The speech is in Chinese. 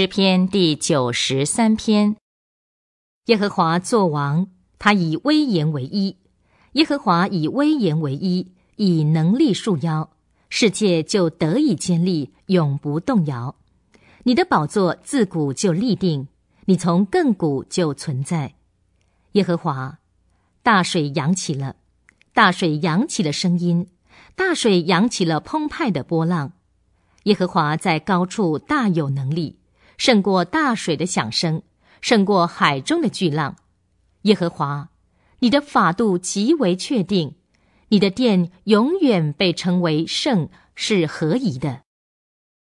诗篇第九十三篇，耶和华作王，他以威严为依；耶和华以威严为依，以能力束腰，世界就得以坚立，永不动摇。你的宝座自古就立定，你从亘古就存在。耶和华，大水扬起了，大水扬起了声音，大水扬起了澎湃的波浪。耶和华在高处大有能力。胜过大水的响声，胜过海中的巨浪。耶和华，你的法度极为确定，你的殿永远被称为圣，是何宜的。